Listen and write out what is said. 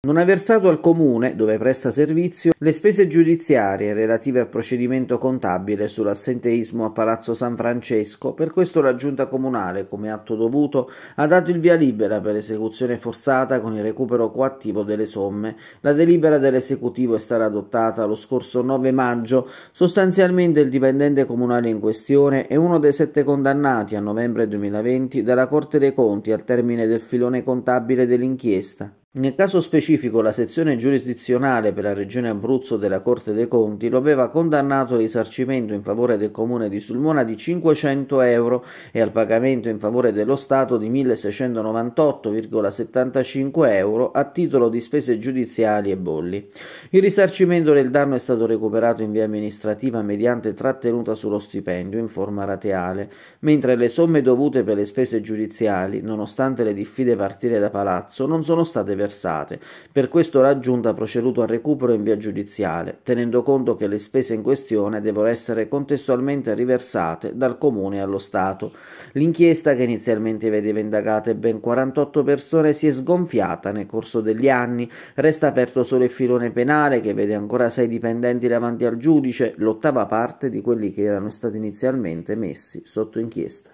Non ha versato al Comune, dove presta servizio, le spese giudiziarie relative al procedimento contabile sull'assenteismo a Palazzo San Francesco, per questo la Giunta Comunale, come atto dovuto, ha dato il via libera per esecuzione forzata con il recupero coattivo delle somme. La delibera dell'esecutivo è stata adottata lo scorso 9 maggio. Sostanzialmente il dipendente comunale in questione è uno dei sette condannati a novembre 2020 dalla Corte dei Conti al termine del filone contabile dell'inchiesta. Nel caso specifico la sezione giurisdizionale per la regione Abruzzo della Corte dei Conti lo aveva condannato al risarcimento in favore del comune di Sulmona di 500 euro e al pagamento in favore dello Stato di 1698,75 euro a titolo di spese giudiziali e bolli. Il risarcimento del danno è stato recuperato in via amministrativa mediante trattenuta sullo stipendio in forma rateale, mentre le somme dovute per le spese giudiziali, nonostante le diffide partire da Palazzo, non sono state versate versate. Per questo la Giunta ha proceduto al recupero in via giudiziale, tenendo conto che le spese in questione devono essere contestualmente riversate dal Comune allo Stato. L'inchiesta, che inizialmente vedeva indagate ben 48 persone, si è sgonfiata nel corso degli anni. Resta aperto solo il filone penale, che vede ancora sei dipendenti davanti al giudice, l'ottava parte di quelli che erano stati inizialmente messi sotto inchiesta.